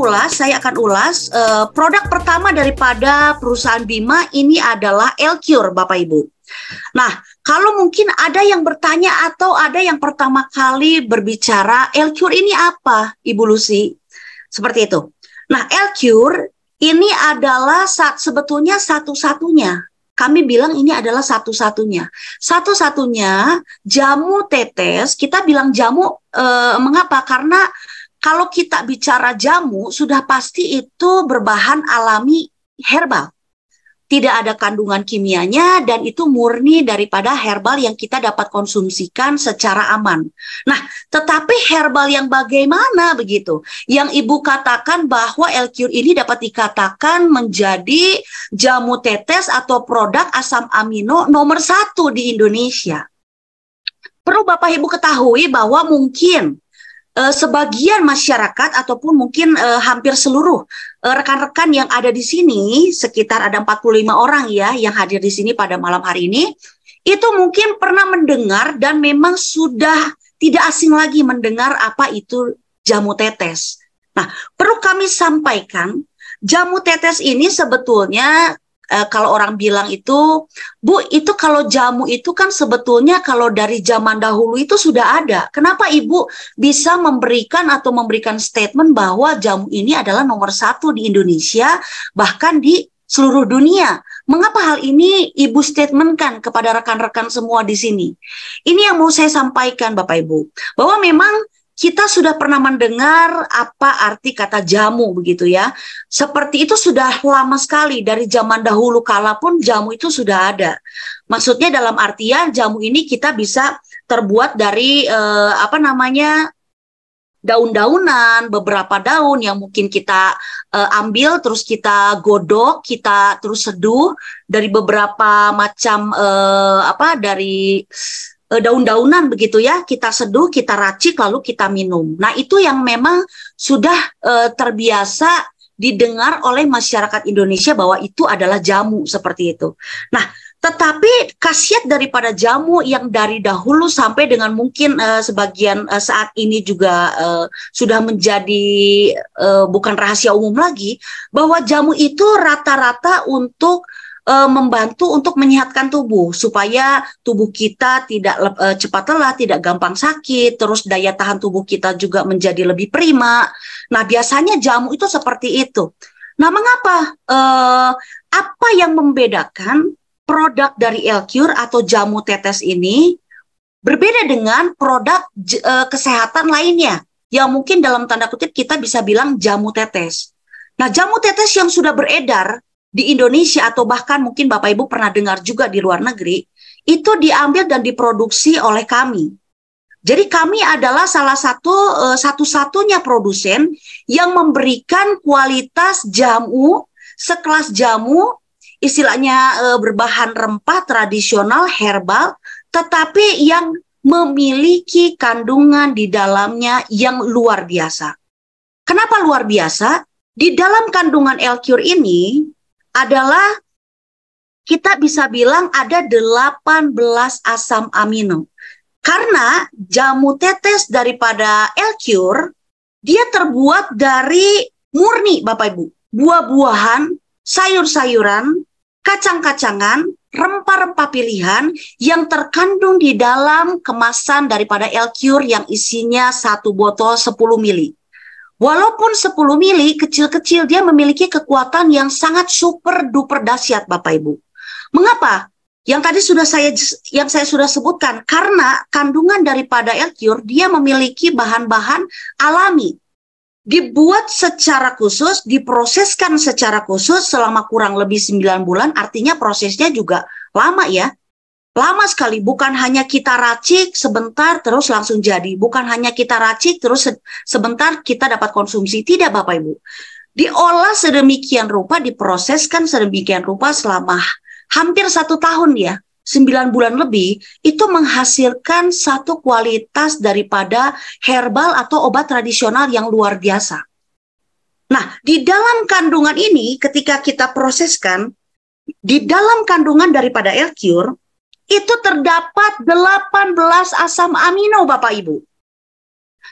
ulas, saya akan ulas uh, produk pertama daripada perusahaan Bima ini adalah Elcure, Bapak Ibu. Nah, kalau mungkin ada yang bertanya atau ada yang pertama kali berbicara Elcure ini apa, Ibu Lucy? Seperti itu. Nah, Elcure ini adalah saat sebetulnya satu-satunya kami bilang ini adalah satu-satunya. Satu-satunya jamu tetes, kita bilang jamu e, mengapa? Karena kalau kita bicara jamu, sudah pasti itu berbahan alami herbal. Tidak ada kandungan kimianya dan itu murni daripada herbal yang kita dapat konsumsikan secara aman. Nah, tetapi herbal yang bagaimana begitu? Yang Ibu katakan bahwa LQ ini dapat dikatakan menjadi jamu tetes atau produk asam amino nomor satu di Indonesia perlu Bapak Ibu ketahui bahwa mungkin uh, sebagian masyarakat ataupun mungkin uh, hampir seluruh eh, rekan-rekan uh, yang ada di sini sekitar ada 45 orang ya yang hadir di sini pada malam hari ini itu mungkin pernah mendengar dan memang sudah tidak asing lagi mendengar apa itu jamu tetes. Nah, perlu kami sampaikan jamu tetes ini sebetulnya Eh, kalau orang bilang itu, Bu, itu kalau jamu itu kan sebetulnya kalau dari zaman dahulu itu sudah ada. Kenapa Ibu bisa memberikan atau memberikan statement bahwa jamu ini adalah nomor satu di Indonesia, bahkan di seluruh dunia. Mengapa hal ini Ibu statementkan kepada rekan-rekan semua di sini? Ini yang mau saya sampaikan Bapak Ibu, bahwa memang kita sudah pernah mendengar apa arti kata jamu begitu ya. Seperti itu sudah lama sekali dari zaman dahulu kala pun jamu itu sudah ada. Maksudnya dalam artian jamu ini kita bisa terbuat dari eh, apa namanya daun-daunan, beberapa daun yang mungkin kita eh, ambil terus kita godok, kita terus seduh dari beberapa macam eh, apa dari Eh, daun-daunan begitu ya kita seduh kita racik lalu kita minum nah itu yang memang sudah e, terbiasa didengar oleh masyarakat Indonesia bahwa itu adalah jamu seperti itu nah tetapi khasiat daripada jamu yang dari dahulu sampai dengan mungkin e, sebagian e, saat ini juga e, sudah menjadi e, bukan rahasia umum lagi bahwa jamu itu rata-rata untuk e, membantu untuk menyehatkan tubuh supaya tubuh kita tidak e, cepat lelah, tidak gampang sakit, terus daya tahan tubuh kita juga menjadi lebih prima. Nah, biasanya jamu itu seperti itu. Nah, mengapa e, apa yang membedakan produk dari Elcure atau jamu tetes ini berbeda dengan produk e, kesehatan lainnya yang mungkin dalam tanda kutip kita bisa bilang jamu tetes. Nah, jamu tetes yang sudah beredar di Indonesia atau bahkan mungkin Bapak Ibu pernah dengar juga di luar negeri, itu diambil dan diproduksi oleh kami. Jadi kami adalah salah satu eh, satu-satunya produsen yang memberikan kualitas jamu sekelas jamu istilahnya eh, berbahan rempah tradisional herbal tetapi yang memiliki kandungan di dalamnya yang luar biasa. Kenapa luar biasa? Di dalam kandungan L-Cure ini adalah kita bisa bilang ada 18 asam amino. Karena jamu tetes daripada Cure dia terbuat dari murni Bapak Ibu, buah-buahan, sayur-sayuran, kacang-kacangan, rempah-rempah pilihan yang terkandung di dalam kemasan daripada Cure yang isinya satu botol 10 mili. Walaupun 10 mili kecil-kecil dia memiliki kekuatan yang sangat super duper dahsyat Bapak Ibu. Mengapa? Yang tadi sudah saya yang saya sudah sebutkan karena kandungan daripada elkyur dia memiliki bahan-bahan alami dibuat secara khusus, diproseskan secara khusus selama kurang lebih 9 bulan, artinya prosesnya juga lama ya lama sekali bukan hanya kita racik sebentar terus langsung jadi bukan hanya kita racik terus sebentar kita dapat konsumsi tidak Bapak Ibu diolah sedemikian rupa diproseskan sedemikian rupa selama hampir satu tahun ya sembilan bulan lebih itu menghasilkan satu kualitas daripada herbal atau obat tradisional yang luar biasa nah di dalam kandungan ini ketika kita proseskan di dalam kandungan daripada Elcure itu terdapat 18 asam amino Bapak Ibu.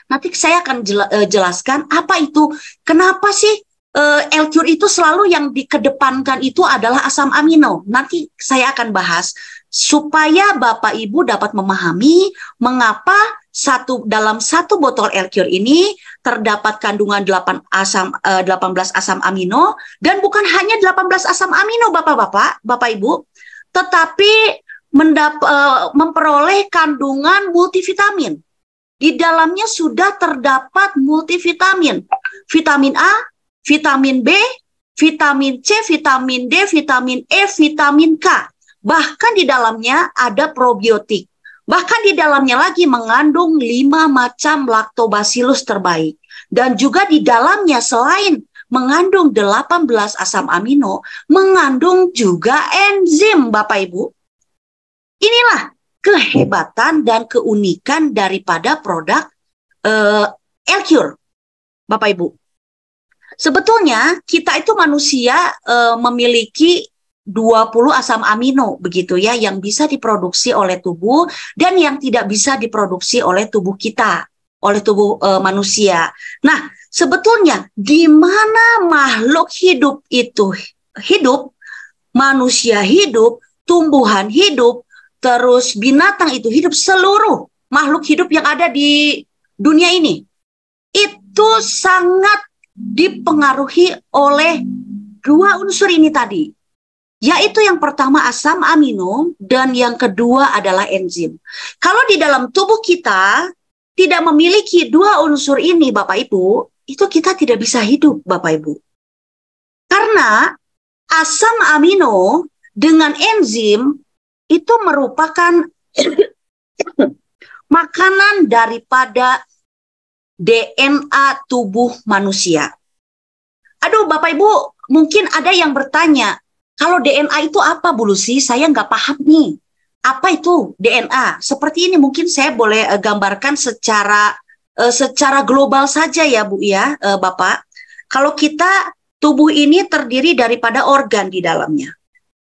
Nanti saya akan eh, jelaskan apa itu, kenapa sih eh, l itu selalu yang dikedepankan itu adalah asam amino. Nanti saya akan bahas supaya Bapak Ibu dapat memahami mengapa satu dalam satu botol l ini terdapat kandungan 8 asam 18 eh, asam amino dan bukan hanya 18 asam amino Bapak-bapak, Bapak Ibu, tetapi mendap uh, memperoleh kandungan multivitamin. Di dalamnya sudah terdapat multivitamin, vitamin A, vitamin B, vitamin C, vitamin D, vitamin E, vitamin K. Bahkan di dalamnya ada probiotik. Bahkan di dalamnya lagi mengandung lima macam lactobacillus terbaik. Dan juga di dalamnya selain mengandung 18 asam amino, mengandung juga enzim Bapak Ibu. Inilah kehebatan dan keunikan daripada produk uh, eh, Elcure, Bapak Ibu. Sebetulnya kita itu manusia uh, memiliki 20 asam amino begitu ya yang bisa diproduksi oleh tubuh dan yang tidak bisa diproduksi oleh tubuh kita, oleh tubuh e, manusia. Nah, sebetulnya di mana makhluk hidup itu hidup, manusia hidup, tumbuhan hidup, terus binatang itu hidup seluruh makhluk hidup yang ada di dunia ini itu sangat dipengaruhi oleh dua unsur ini tadi yaitu yang pertama asam amino dan yang kedua adalah enzim. Kalau di dalam tubuh kita tidak memiliki dua unsur ini Bapak Ibu, itu kita tidak bisa hidup Bapak Ibu. Karena asam amino dengan enzim itu merupakan makanan daripada DNA tubuh manusia. Aduh, Bapak Ibu, mungkin ada yang bertanya, kalau DNA itu apa, Bu Lucy? Saya nggak paham nih. Apa itu DNA? Seperti ini mungkin saya boleh uh, gambarkan secara uh, secara global saja ya, Bu ya, uh, Bapak. Kalau kita tubuh ini terdiri daripada organ di dalamnya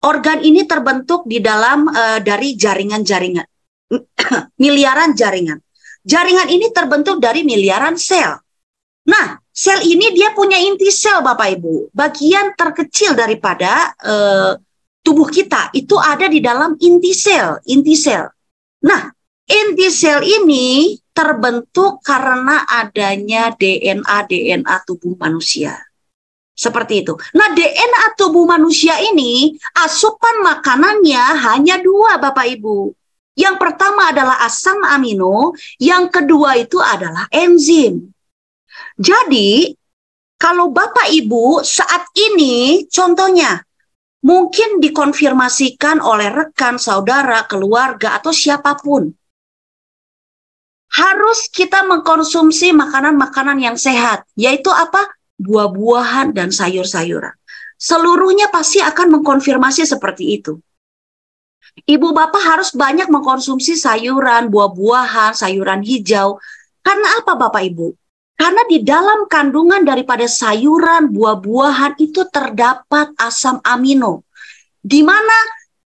organ ini terbentuk di dalam uh, dari jaringan-jaringan miliaran jaringan. Jaringan ini terbentuk dari miliaran sel. Nah, sel ini dia punya inti sel Bapak Ibu. Bagian terkecil daripada uh, tubuh kita itu ada di dalam inti sel, inti sel. Nah, inti sel ini terbentuk karena adanya DNA DNA tubuh manusia. Seperti itu. Nah, DNA tubuh manusia ini asupan makanannya hanya dua, Bapak Ibu. Yang pertama adalah asam amino, yang kedua itu adalah enzim. Jadi, kalau Bapak Ibu saat ini contohnya mungkin dikonfirmasikan oleh rekan, saudara, keluarga atau siapapun. Harus kita mengkonsumsi makanan-makanan yang sehat, yaitu apa? buah-buahan, dan sayur-sayuran. Seluruhnya pasti akan mengkonfirmasi seperti itu. Ibu bapak harus banyak mengkonsumsi sayuran, buah-buahan, sayuran hijau. Karena apa bapak ibu? Karena di dalam kandungan daripada sayuran, buah-buahan itu terdapat asam amino. Di mana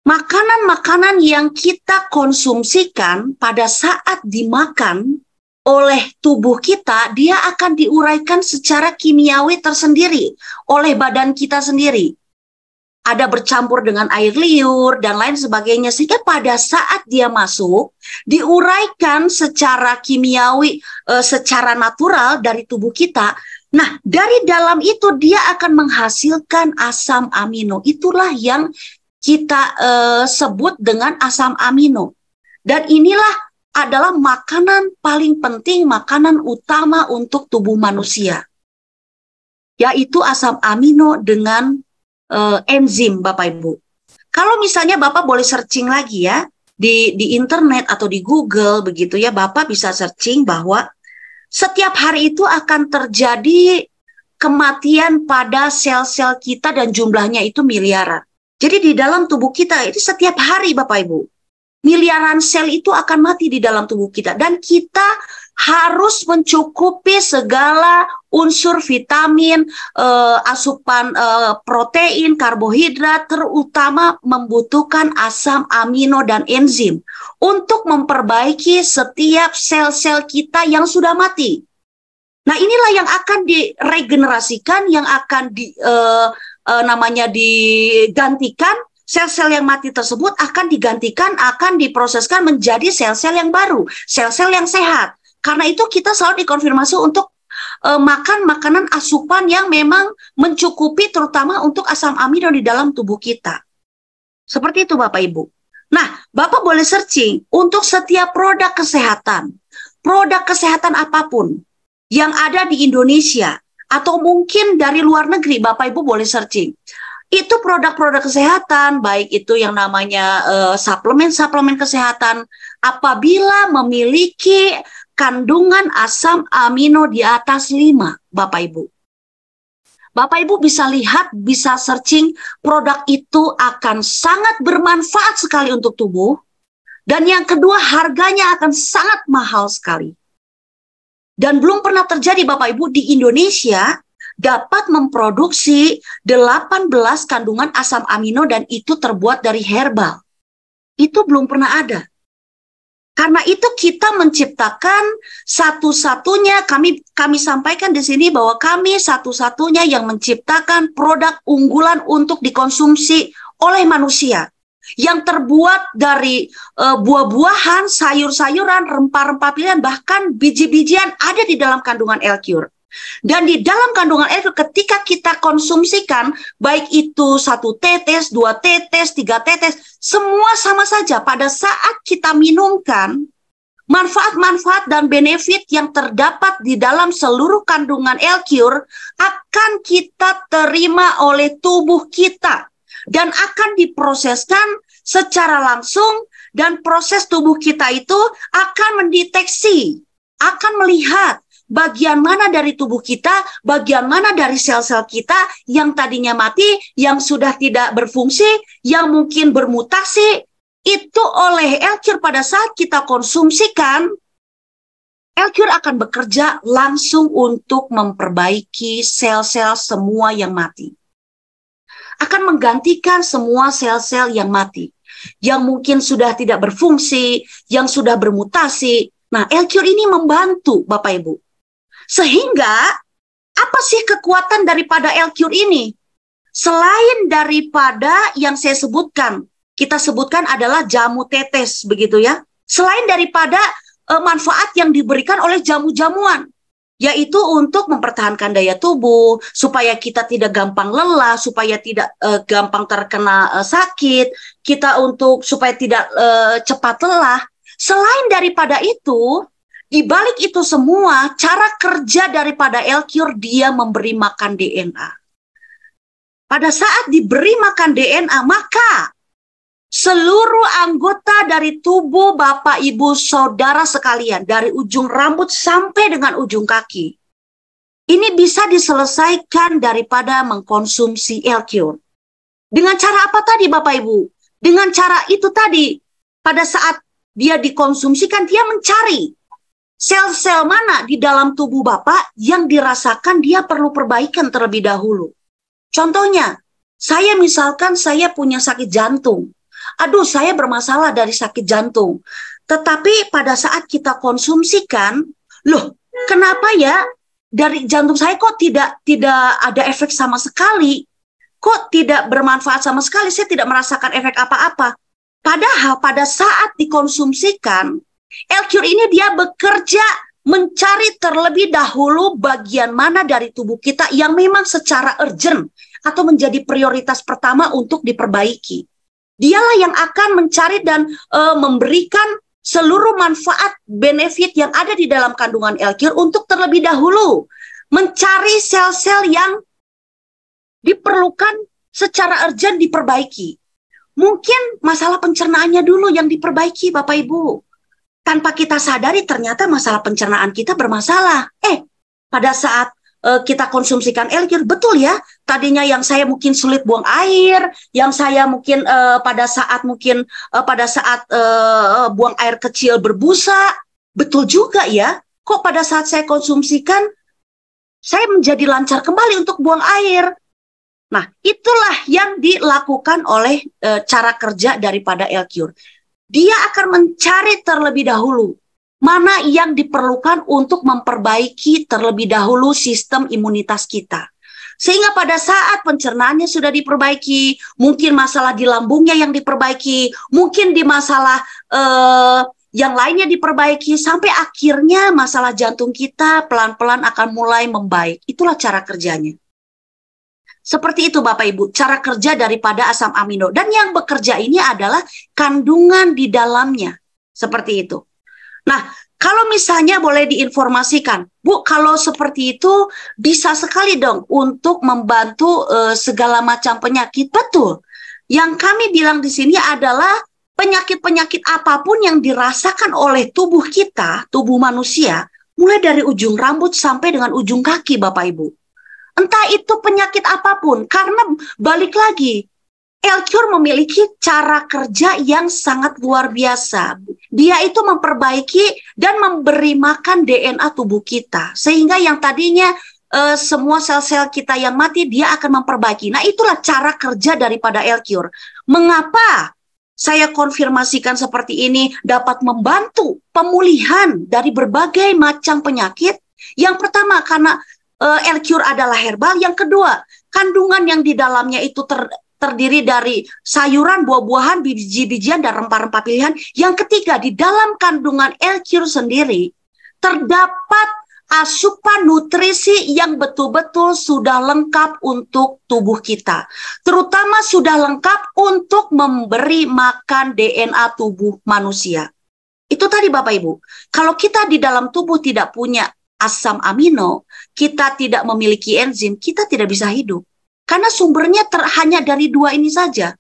makanan-makanan yang kita konsumsikan pada saat dimakan oleh tubuh kita, dia akan diuraikan secara kimiawi tersendiri oleh badan kita sendiri. Ada bercampur dengan air liur dan lain sebagainya, sehingga pada saat dia masuk, diuraikan secara kimiawi, e, secara natural dari tubuh kita. Nah, dari dalam itu dia akan menghasilkan asam amino. Itulah yang kita e, sebut dengan asam amino. Dan inilah adalah makanan paling penting, makanan utama untuk tubuh manusia, yaitu asam amino dengan e, enzim, Bapak Ibu. Kalau misalnya Bapak boleh searching lagi ya di di internet atau di Google begitu ya, Bapak bisa searching bahwa setiap hari itu akan terjadi kematian pada sel-sel kita dan jumlahnya itu miliaran. Jadi di dalam tubuh kita itu setiap hari Bapak Ibu miliaran sel itu akan mati di dalam tubuh kita dan kita harus mencukupi segala unsur vitamin, eh, asupan eh, protein, karbohidrat, terutama membutuhkan asam amino dan enzim untuk memperbaiki setiap sel-sel kita yang sudah mati. Nah, inilah yang akan diregenerasikan, yang akan di eh, eh namanya digantikan sel-sel yang mati tersebut akan digantikan, akan diproseskan menjadi sel-sel yang baru, sel-sel yang sehat. Karena itu kita selalu dikonfirmasi untuk e, makan makanan asupan yang memang mencukupi terutama untuk asam amino di dalam tubuh kita. Seperti itu Bapak Ibu. Nah, Bapak boleh searching untuk setiap produk kesehatan, produk kesehatan apapun yang ada di Indonesia atau mungkin dari luar negeri Bapak Ibu boleh searching itu produk-produk kesehatan, baik itu yang namanya eh, suplemen-suplemen uh, kesehatan, apabila memiliki kandungan asam amino di atas 5, Bapak Ibu. Bapak Ibu bisa lihat, bisa searching, produk itu akan sangat bermanfaat sekali untuk tubuh. Dan yang kedua, harganya akan sangat mahal sekali. Dan belum pernah terjadi Bapak Ibu di Indonesia, dapat memproduksi 18 kandungan asam amino dan itu terbuat dari herbal. Itu belum pernah ada. Karena itu kita menciptakan satu-satunya kami kami sampaikan di sini bahwa kami satu-satunya yang menciptakan produk unggulan untuk dikonsumsi oleh manusia yang terbuat dari e, buah-buahan, sayur-sayuran, rempah-rempah pilihan bahkan biji-bijian ada di dalam kandungan L-Cure. Dan di dalam kandungan air ketika kita konsumsikan baik itu satu tetes, dua tetes, tiga tetes, semua sama saja pada saat kita minumkan manfaat-manfaat dan benefit yang terdapat di dalam seluruh kandungan l akan kita terima oleh tubuh kita dan akan diproseskan secara langsung dan proses tubuh kita itu akan mendeteksi, akan melihat bagian mana dari tubuh kita, bagian mana dari sel-sel kita yang tadinya mati, yang sudah tidak berfungsi, yang mungkin bermutasi, itu oleh elcure pada saat kita konsumsikan, elcure akan bekerja langsung untuk memperbaiki sel-sel semua yang mati. Akan menggantikan semua sel-sel yang mati, yang mungkin sudah tidak berfungsi, yang sudah bermutasi. Nah, elcure ini membantu Bapak Ibu sehingga apa sih kekuatan daripada LQ ini? Selain daripada yang saya sebutkan, kita sebutkan adalah jamu tetes begitu ya. Selain daripada e, manfaat yang diberikan oleh jamu-jamuan, yaitu untuk mempertahankan daya tubuh supaya kita tidak gampang lelah, supaya tidak e, gampang terkena e, sakit, kita untuk supaya tidak e, cepat lelah. Selain daripada itu, di balik itu semua, cara kerja daripada Elkyur dia memberi makan DNA. Pada saat diberi makan DNA, maka seluruh anggota dari tubuh Bapak, Ibu, Saudara sekalian, dari ujung rambut sampai dengan ujung kaki, ini bisa diselesaikan daripada mengkonsumsi Elkyur. Dengan cara apa tadi Bapak Ibu? Dengan cara itu tadi, pada saat dia dikonsumsikan, dia mencari sel-sel mana di dalam tubuh Bapak yang dirasakan dia perlu perbaikan terlebih dahulu. Contohnya, saya misalkan saya punya sakit jantung. Aduh, saya bermasalah dari sakit jantung. Tetapi pada saat kita konsumsikan, loh, kenapa ya dari jantung saya kok tidak tidak ada efek sama sekali? Kok tidak bermanfaat sama sekali? Saya tidak merasakan efek apa-apa. Padahal pada saat dikonsumsikan, Elcure ini dia bekerja mencari terlebih dahulu bagian mana dari tubuh kita yang memang secara urgent atau menjadi prioritas pertama untuk diperbaiki. Dialah yang akan mencari dan e, memberikan seluruh manfaat benefit yang ada di dalam kandungan elkir untuk terlebih dahulu mencari sel-sel yang diperlukan secara urgent diperbaiki. Mungkin masalah pencernaannya dulu yang diperbaiki Bapak Ibu tanpa kita sadari ternyata masalah pencernaan kita bermasalah. Eh, pada saat uh, kita konsumsikan elkir betul ya tadinya yang saya mungkin sulit buang air yang saya mungkin uh, pada saat mungkin uh, pada saat uh, buang air kecil berbusa betul juga ya kok pada saat saya konsumsikan saya menjadi lancar kembali untuk buang air nah itulah yang dilakukan oleh e, cara kerja daripada elkir dia akan mencari terlebih dahulu mana yang diperlukan untuk memperbaiki terlebih dahulu sistem imunitas kita. Sehingga pada saat pencernaannya sudah diperbaiki, mungkin masalah di lambungnya yang diperbaiki, mungkin di masalah eh, yang lainnya diperbaiki, sampai akhirnya masalah jantung kita pelan-pelan akan mulai membaik. Itulah cara kerjanya. Seperti itu Bapak Ibu, cara kerja daripada asam amino. Dan yang bekerja ini adalah kandungan di dalamnya. Seperti itu. Nah, kalau misalnya boleh diinformasikan, Bu, kalau seperti itu bisa sekali dong untuk membantu e, segala macam penyakit. Betul. Yang kami bilang di sini adalah penyakit-penyakit apapun yang dirasakan oleh tubuh kita, tubuh manusia, mulai dari ujung rambut sampai dengan ujung kaki Bapak Ibu Entah itu penyakit apapun, karena balik lagi, Elkyur memiliki cara kerja yang sangat luar biasa. Dia itu memperbaiki dan memberi makan DNA tubuh kita, sehingga yang tadinya uh, semua sel-sel kita yang mati, dia akan memperbaiki. Nah, itulah cara kerja daripada Elkyur. Mengapa saya konfirmasikan seperti ini dapat membantu pemulihan dari berbagai macam penyakit? Yang pertama, karena uh, eh, Elcure adalah herbal. Yang kedua, kandungan yang di dalamnya itu ter, terdiri dari sayuran, buah-buahan, biji-bijian, dan rempah-rempah pilihan. Yang ketiga, di dalam kandungan Elcure sendiri terdapat asupan nutrisi yang betul-betul sudah lengkap untuk tubuh kita. Terutama sudah lengkap untuk memberi makan DNA tubuh manusia. Itu tadi Bapak Ibu, kalau kita di dalam tubuh tidak punya asam amino, kita tidak memiliki enzim, kita tidak bisa hidup. Karena sumbernya ter, hanya dari dua ini saja.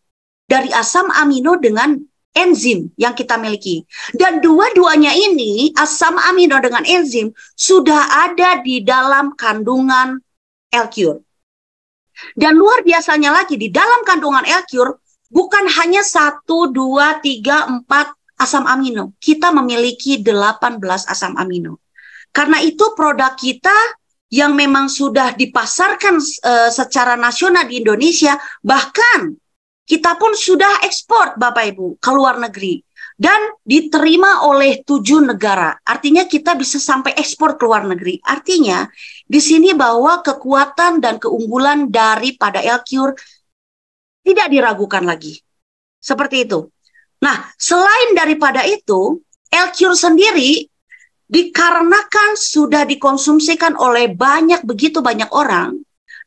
Dari asam amino dengan enzim yang kita miliki. Dan dua-duanya ini, asam amino dengan enzim, sudah ada di dalam kandungan L-Cure. Dan luar biasanya lagi, di dalam kandungan L-Cure, bukan hanya satu dua tiga empat asam amino. Kita memiliki 18 asam amino. Karena itu produk kita yang memang sudah dipasarkan e, secara nasional di Indonesia, bahkan kita pun sudah ekspor Bapak Ibu ke luar negeri dan diterima oleh tujuh negara. Artinya kita bisa sampai ekspor ke luar negeri. Artinya di sini bahwa kekuatan dan keunggulan daripada Elcure tidak diragukan lagi. Seperti itu. Nah, selain daripada itu, Elcure sendiri dikarenakan sudah dikonsumsikan oleh banyak begitu banyak orang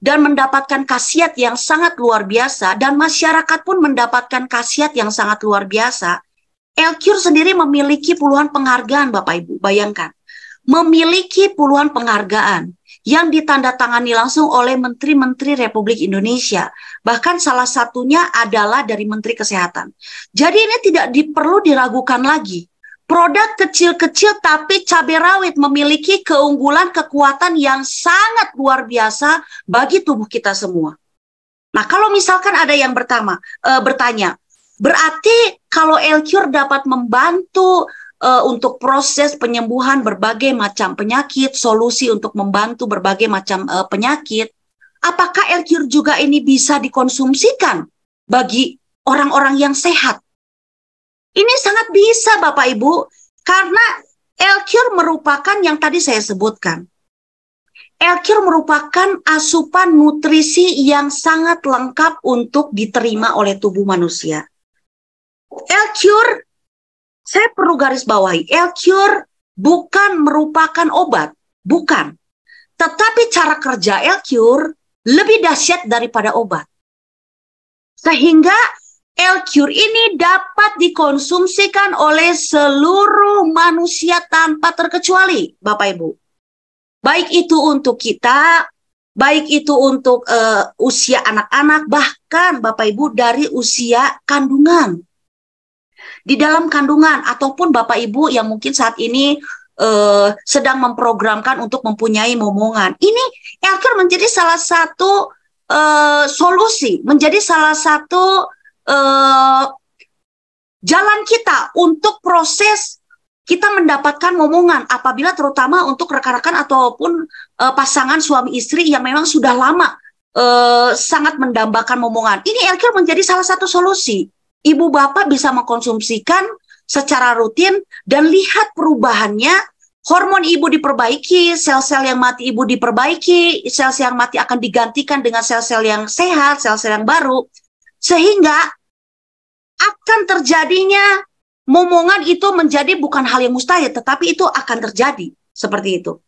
dan mendapatkan khasiat yang sangat luar biasa dan masyarakat pun mendapatkan khasiat yang sangat luar biasa. Elkir sendiri memiliki puluhan penghargaan Bapak Ibu, bayangkan. Memiliki puluhan penghargaan yang ditandatangani langsung oleh menteri-menteri Republik Indonesia. Bahkan salah satunya adalah dari Menteri Kesehatan. Jadi ini tidak perlu diragukan lagi Produk kecil-kecil tapi cabai rawit memiliki keunggulan kekuatan yang sangat luar biasa bagi tubuh kita semua. Nah, kalau misalkan ada yang pertama e, bertanya, berarti kalau Elcure dapat membantu e, untuk proses penyembuhan berbagai macam penyakit, solusi untuk membantu berbagai macam e, penyakit, apakah Elcure juga ini bisa dikonsumsikan bagi orang-orang yang sehat? Ini sangat bisa Bapak Ibu karena Elkir merupakan yang tadi saya sebutkan. Elkir merupakan asupan nutrisi yang sangat lengkap untuk diterima oleh tubuh manusia. Elkir, saya perlu garis bawahi, Elkir bukan merupakan obat, bukan. Tetapi cara kerja Elkir lebih dahsyat daripada obat. Sehingga L-Cure ini dapat dikonsumsikan oleh seluruh manusia tanpa terkecuali, Bapak Ibu. Baik itu untuk kita, baik itu untuk uh, usia anak-anak, bahkan Bapak Ibu dari usia kandungan. Di dalam kandungan ataupun Bapak Ibu yang mungkin saat ini uh, sedang memprogramkan untuk mempunyai momongan. Ini L-Cure menjadi salah satu uh, solusi, menjadi salah satu uh, jalan kita untuk proses kita mendapatkan momongan apabila terutama untuk rekan-rekan ataupun uh, pasangan suami istri yang memang sudah lama uh, sangat mendambakan momongan. Ini LKR menjadi salah satu solusi. Ibu bapak bisa mengkonsumsikan secara rutin dan lihat perubahannya. Hormon ibu diperbaiki, sel-sel yang mati ibu diperbaiki, sel-sel yang mati akan digantikan dengan sel-sel yang sehat, sel-sel yang baru. Sehingga akan terjadinya momongan itu menjadi bukan hal yang mustahil, tetapi itu akan terjadi seperti itu.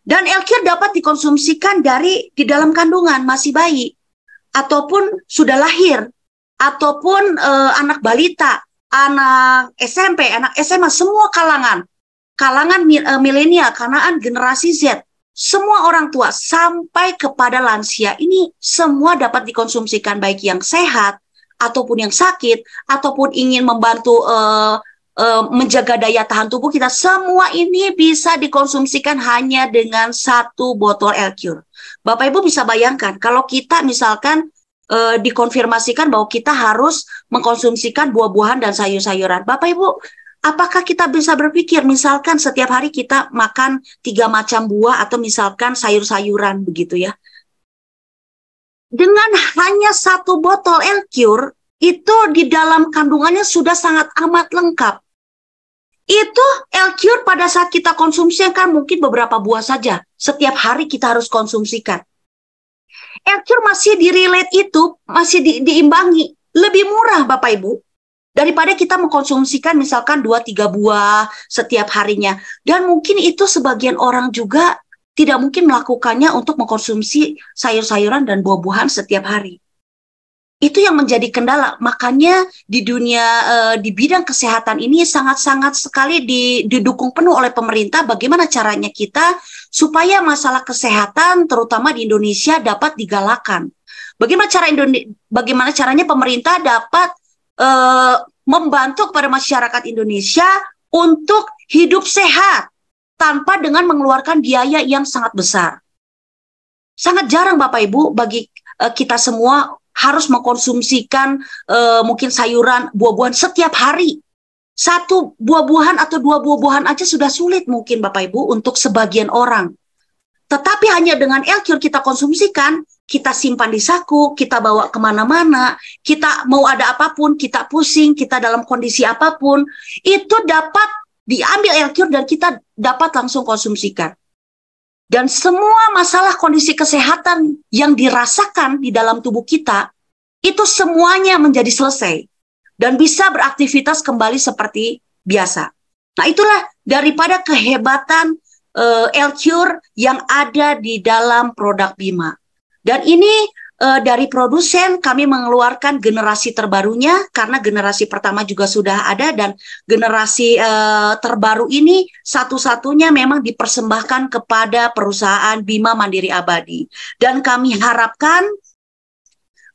Dan elkir dapat dikonsumsikan dari di dalam kandungan masih bayi ataupun sudah lahir ataupun e, anak balita, anak SMP, anak SMA, semua kalangan, kalangan eh, milenial, kanaan generasi Z, semua orang tua sampai kepada lansia ini semua dapat dikonsumsikan baik yang sehat ataupun yang sakit ataupun ingin membantu uh, uh, menjaga daya tahan tubuh kita semua ini bisa dikonsumsikan hanya dengan satu botol Elkyur. Bapak Ibu bisa bayangkan kalau kita misalkan uh, dikonfirmasikan bahwa kita harus mengkonsumsikan buah-buahan dan sayur-sayuran. Bapak Ibu, apakah kita bisa berpikir misalkan setiap hari kita makan tiga macam buah atau misalkan sayur-sayuran begitu ya? dengan hanya satu botol Elcure itu di dalam kandungannya sudah sangat amat lengkap. Itu Elcure pada saat kita konsumsi kan mungkin beberapa buah saja. Setiap hari kita harus konsumsikan. Elcure masih di relate itu, masih di, diimbangi. Lebih murah Bapak Ibu daripada kita mengkonsumsikan misalkan 2-3 buah setiap harinya. Dan mungkin itu sebagian orang juga tidak mungkin melakukannya untuk mengkonsumsi sayur-sayuran dan buah-buahan setiap hari. Itu yang menjadi kendala. Makanya di dunia uh, di bidang kesehatan ini sangat-sangat sekali didukung penuh oleh pemerintah bagaimana caranya kita supaya masalah kesehatan terutama di Indonesia dapat digalakan. Bagaimana cara Indonesia, bagaimana caranya pemerintah dapat uh, membantu kepada masyarakat Indonesia untuk hidup sehat tanpa dengan mengeluarkan biaya yang sangat besar. Sangat jarang Bapak Ibu bagi uh, kita semua harus mengkonsumsikan uh, mungkin sayuran, buah-buahan setiap hari. Satu buah-buahan atau dua buah-buahan aja sudah sulit mungkin Bapak Ibu untuk sebagian orang. Tetapi hanya dengan Elcure kita konsumsikan, kita simpan di saku, kita bawa kemana-mana, kita mau ada apapun, kita pusing, kita dalam kondisi apapun, itu dapat diambil air cure dan kita dapat langsung konsumsikan. Dan semua masalah kondisi kesehatan yang dirasakan di dalam tubuh kita, itu semuanya menjadi selesai. Dan bisa beraktivitas kembali seperti biasa. Nah itulah daripada kehebatan uh, eh, L-Cure yang ada di dalam produk Bima. Dan ini e, dari produsen kami mengeluarkan generasi terbarunya karena generasi pertama juga sudah ada dan generasi e, terbaru ini satu-satunya memang dipersembahkan kepada perusahaan Bima Mandiri Abadi dan kami harapkan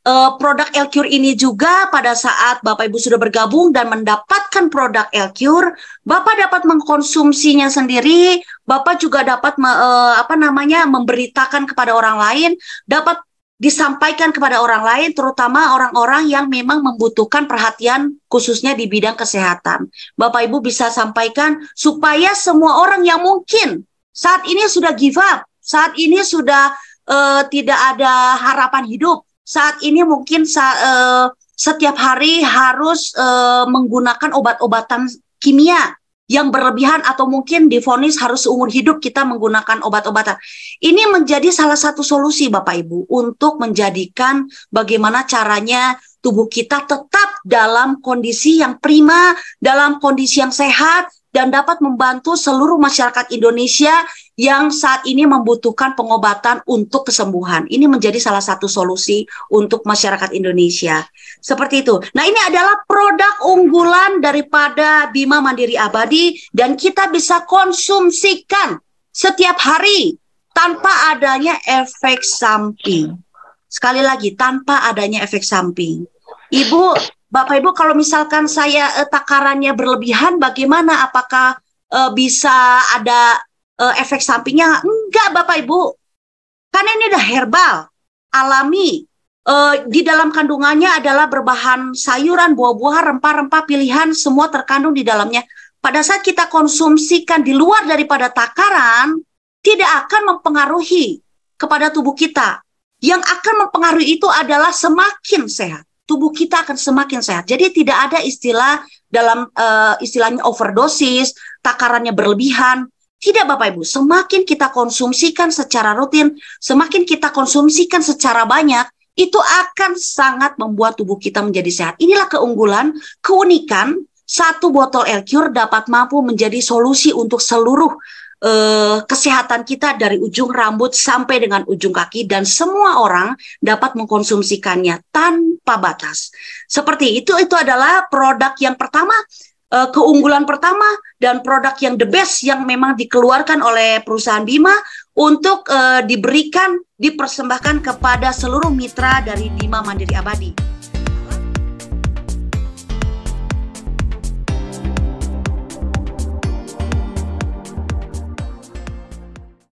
Uh, produk Elcure ini juga pada saat Bapak Ibu sudah bergabung dan mendapatkan produk Elcure, Bapak dapat mengkonsumsinya sendiri, Bapak juga dapat uh, apa namanya memberitakan kepada orang lain, dapat disampaikan kepada orang lain, terutama orang-orang yang memang membutuhkan perhatian khususnya di bidang kesehatan. Bapak Ibu bisa sampaikan supaya semua orang yang mungkin saat ini sudah give up, saat ini sudah uh, tidak ada harapan hidup, saat ini mungkin sa uh, setiap hari harus uh, menggunakan obat-obatan kimia yang berlebihan atau mungkin difonis harus seumur hidup kita menggunakan obat-obatan. Ini menjadi salah satu solusi Bapak Ibu untuk menjadikan bagaimana caranya tubuh kita tetap dalam kondisi yang prima, dalam kondisi yang sehat dan dapat membantu seluruh masyarakat Indonesia yang saat ini membutuhkan pengobatan untuk kesembuhan. Ini menjadi salah satu solusi untuk masyarakat Indonesia. Seperti itu. Nah, ini adalah produk unggulan daripada Bima Mandiri Abadi dan kita bisa konsumsikan setiap hari tanpa adanya efek samping. Sekali lagi, tanpa adanya efek samping. Ibu, Bapak Ibu kalau misalkan saya eh, takarannya berlebihan bagaimana? Apakah eh, bisa ada uh, efek sampingnya enggak Bapak Ibu. Karena ini udah herbal, alami. Uh, di dalam kandungannya adalah berbahan sayuran, buah-buahan, rempah-rempah pilihan semua terkandung di dalamnya. Pada saat kita konsumsikan di luar daripada takaran, tidak akan mempengaruhi kepada tubuh kita. Yang akan mempengaruhi itu adalah semakin sehat. Tubuh kita akan semakin sehat. Jadi tidak ada istilah dalam uh, istilahnya overdosis, takarannya berlebihan, tidak Bapak Ibu, semakin kita konsumsikan secara rutin, semakin kita konsumsikan secara banyak, itu akan sangat membuat tubuh kita menjadi sehat. Inilah keunggulan, keunikan satu botol Elcure dapat mampu menjadi solusi untuk seluruh eh, kesehatan kita dari ujung rambut sampai dengan ujung kaki dan semua orang dapat mengkonsumsikannya tanpa batas. Seperti itu itu adalah produk yang pertama uh, keunggulan pertama dan produk yang the best yang memang dikeluarkan oleh perusahaan Bima untuk uh, diberikan dipersembahkan kepada seluruh mitra dari Bima Mandiri Abadi.